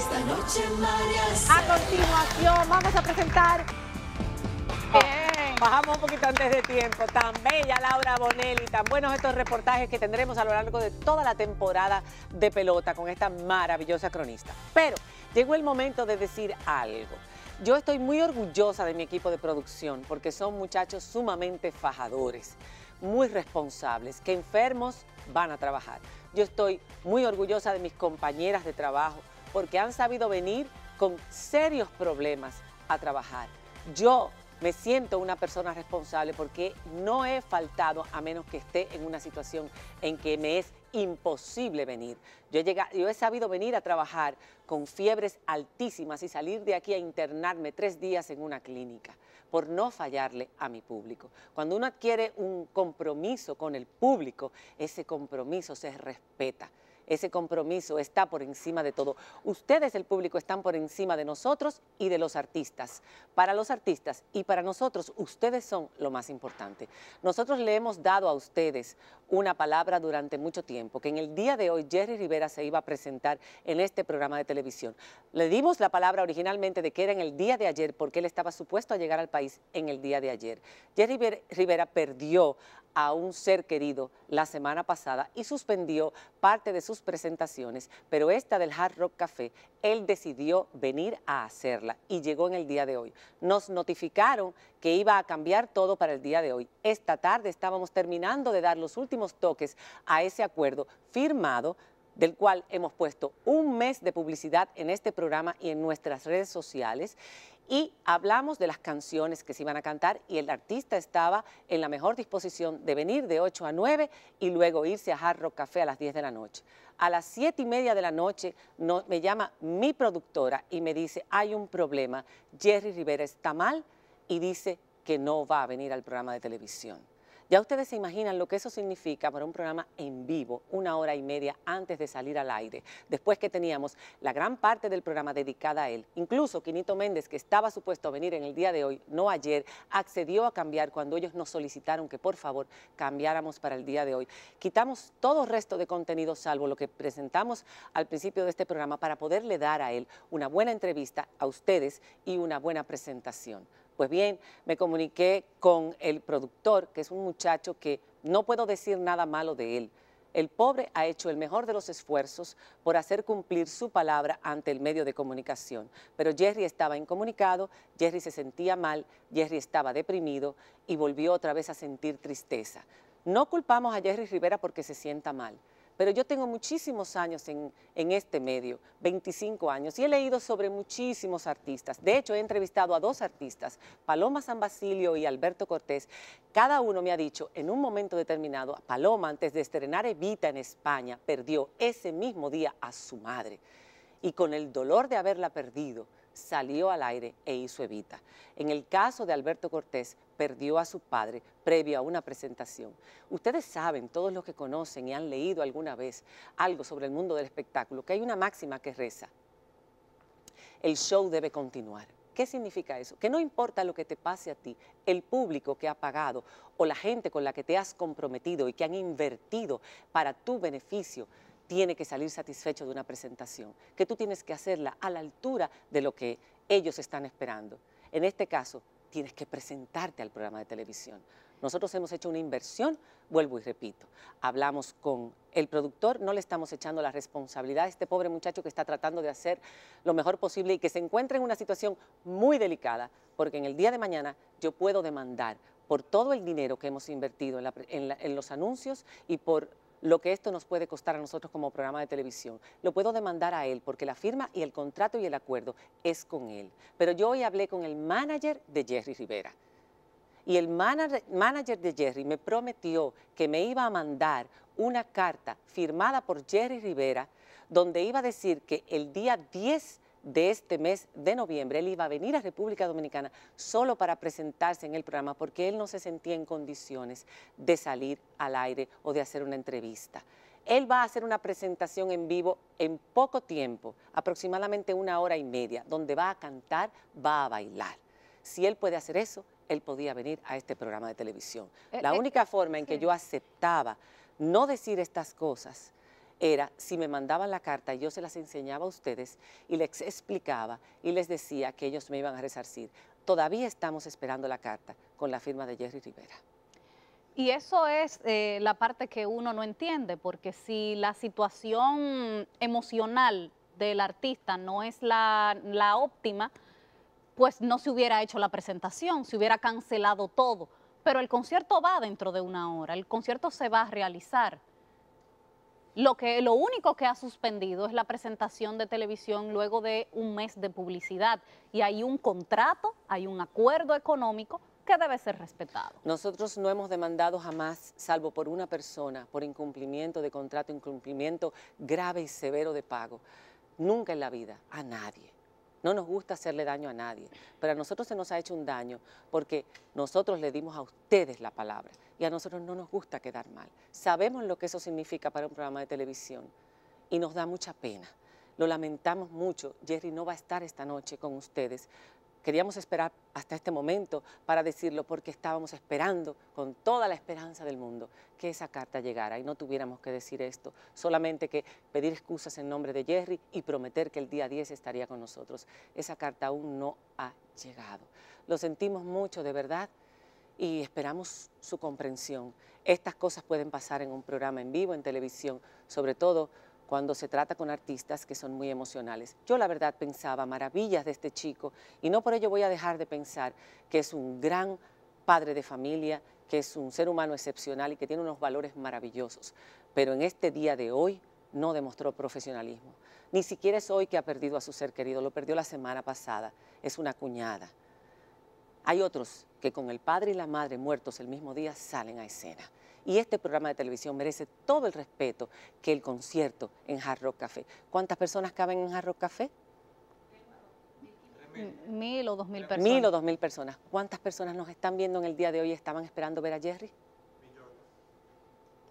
Esta noche A continuación vamos a presentar... bajamos un poquito antes de tiempo. Tan bella Laura Bonelli, tan buenos estos reportajes que tendremos a lo largo de toda la temporada de pelota con esta maravillosa cronista. Pero llegó el momento de decir algo. Yo estoy muy orgullosa de mi equipo de producción porque son muchachos sumamente fajadores, muy responsables, que enfermos van a trabajar. Yo estoy muy orgullosa de mis compañeras de trabajo, porque han sabido venir con serios problemas a trabajar. Yo me siento una persona responsable porque no he faltado a menos que esté en una situación en que me es imposible venir. Yo he, sabido venir a trabajar con fiebres altísimas y salir de aquí a internarme tres días en una clínica por no fallarle a mi público. Cuando uno adquiere un compromiso con el público, ese compromiso se respeta ese compromiso está por encima de todo. Ustedes, el público, están por encima de nosotros y de los artistas. Para los artistas y para nosotros, ustedes son lo más importante. Nosotros le hemos dado a ustedes una palabra durante mucho tiempo, que en el día de hoy Jerry Rivera se iba a presentar en este programa de televisión. Le dimos la palabra originalmente de que era en el día de ayer, porque él estaba supuesto a llegar al país en el día de ayer. Jerry Rivera perdió a un ser querido la semana pasada y suspendió parte de sus presentaciones, pero esta del Hard Rock Café, él decidió venir a hacerla y llegó en el día de hoy. Nos notificaron que iba a cambiar todo para el día de hoy. Esta tarde estábamos terminando de dar los últimos toques a ese acuerdo firmado del cual hemos puesto un mes de publicidad en este programa y en nuestras redes sociales y hablamos de las canciones que se iban a cantar y el artista estaba en la mejor disposición de venir de 8 a 9 y luego irse a Hard Café a las 10 de la noche. A las 7 y media de la noche me llama mi productora y me dice, hay un problema, Jerry Rivera está mal y dice que no va a venir al programa de televisión. Ya ustedes se imaginan lo que eso significa para un programa en vivo, una hora y media antes de salir al aire, después que teníamos la gran parte del programa dedicada a él. Incluso Quinito Méndez, que estaba supuesto a venir en el día de hoy, no ayer, accedió a cambiar cuando ellos nos solicitaron que por favor cambiáramos para el día de hoy. Quitamos todo resto de contenido salvo lo que presentamos al principio de este programa para poderle dar a él una buena entrevista a ustedes y una buena presentación. Pues bien, me comuniqué con el productor, que es un muchacho que no puedo decir nada malo de él. El pobre ha hecho el mejor de los esfuerzos por hacer cumplir su palabra ante el medio de comunicación, pero Jerry estaba incomunicado, Jerry se sentía mal, Jerry estaba deprimido y volvió otra vez a sentir tristeza. No culpamos a Jerry Rivera porque se sienta mal pero yo tengo muchísimos años en, este medio, 25 años, y he leído sobre muchísimos artistas. De hecho, he entrevistado a dos artistas, Paloma San Basilio y Alberto Cortés. Cada uno me ha dicho, en un momento determinado, Paloma, antes de estrenar Evita en España, perdió ese mismo día a su madre. Y con el dolor de haberla perdido, salió al aire e hizo Evita. En el caso de Alberto Cortés, perdió a su padre previo a una presentación. Ustedes saben, todos los que conocen y han leído alguna vez algo sobre el mundo del espectáculo, que hay una máxima que reza, el show debe continuar. ¿Qué significa eso? Que no importa lo que te pase a ti, el público que ha pagado o la gente con la que te has comprometido y que han invertido para tu beneficio, tiene que salir satisfecho de una presentación, que tú tienes que hacerla a la altura de lo que ellos están esperando. En este caso, tienes que presentarte al programa de televisión. Nosotros hemos hecho una inversión, vuelvo y repito, hablamos con el productor, no le estamos echando la responsabilidad a este pobre muchacho que está tratando de hacer lo mejor posible y que se encuentra en una situación muy delicada, porque en el día de mañana yo puedo demandar por todo el dinero que hemos invertido en, los anuncios y por lo que esto nos puede costar a nosotros como programa de televisión. Lo puedo demandar a él porque la firma y el contrato y el acuerdo es con él. Pero yo hoy hablé con el manager de Jerry Rivera. Y el manager de Jerry me prometió que me iba a mandar una carta firmada por Jerry Rivera donde iba a decir que el día 10 de este mes de noviembre, él iba a venir a República Dominicana solo para presentarse en el programa porque él no se sentía en condiciones de salir al aire o de hacer una entrevista. Él va a hacer una presentación en vivo en poco tiempo, aproximadamente una hora y media, donde va a cantar, va a bailar. Si él puede hacer eso, él podía venir a este programa de televisión. Eh, La eh, única forma en que yo aceptaba no decir estas cosas era si me mandaban la carta, y yo se las enseñaba a ustedes y les explicaba y les decía que ellos me iban a resarcir. Todavía estamos esperando la carta con la firma de Jerry Rivera. Y eso es eh, la parte que uno no entiende, porque si la situación emocional del artista no es la, la óptima, pues no se hubiera hecho la presentación, se hubiera cancelado todo. Pero el concierto va dentro de una hora, el concierto se va a realizar. Lo, que, lo único que ha suspendido es la presentación de televisión luego de un mes de publicidad y hay un contrato, hay un acuerdo económico que debe ser respetado. Nosotros no hemos demandado jamás, salvo por una persona, por incumplimiento de contrato, incumplimiento grave y severo de pago, nunca en la vida, a nadie. No nos gusta hacerle daño a nadie, pero a nosotros se nos ha hecho un daño porque nosotros le dimos a ustedes la palabra y a nosotros no nos gusta quedar mal. Sabemos lo que eso significa para un programa de televisión y nos da mucha pena. Lo lamentamos mucho. Jerry no va a estar esta noche con ustedes, Queríamos esperar hasta este momento para decirlo porque estábamos esperando con toda la esperanza del mundo que esa carta llegara y no tuviéramos que decir esto, solamente que pedir excusas en nombre de Jerry y prometer que el día 10 estaría con nosotros. Esa carta aún no ha llegado. Lo sentimos mucho, de verdad, y esperamos su comprensión. Estas cosas pueden pasar en un programa en vivo, en televisión, sobre todo cuando se trata con artistas que son muy emocionales. Yo la verdad pensaba maravillas de este chico y no por ello voy a dejar de pensar que es un gran padre de familia, que es un ser humano excepcional y que tiene unos valores maravillosos. Pero en este día de hoy no demostró profesionalismo. Ni siquiera es hoy que ha perdido a su ser querido, lo perdió la semana pasada, es una cuñada. Hay otros que con el padre y la madre muertos el mismo día salen a escena y este programa de televisión merece todo el respeto que el concierto en Hard Rock Café. ¿Cuántas personas caben en Hard Rock Café? Mil o dos mil personas. Mil o dos mil personas. ¿Cuántas personas nos están viendo en el día de hoy y estaban esperando ver a Jerry? Millones.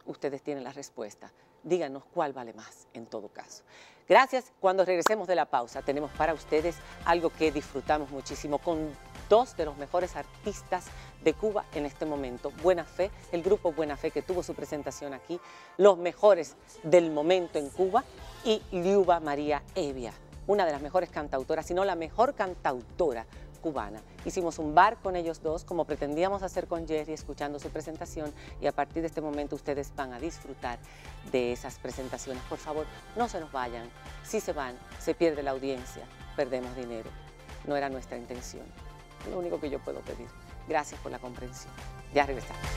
Ustedes tienen la respuesta. Díganos cuál vale más en todo caso. Gracias. Cuando regresemos de la pausa, tenemos para ustedes algo que disfrutamos muchísimo con dos de los mejores artistas de Cuba en este momento. Buena Fe, el grupo Buena Fe que tuvo su presentación aquí, los mejores del momento en Cuba y Liuba María Evia, una de las mejores cantautoras, sino la mejor cantautora cubana. Hicimos un bar con ellos dos, como pretendíamos hacer con Jerry, escuchando su presentación y a partir de este momento ustedes van a disfrutar de esas presentaciones. Por favor, no se nos vayan. Si se van, se pierde la audiencia, perdemos dinero. No era nuestra intención. Lo único que yo puedo pedir. Gracias por la comprensión. Ya regresamos.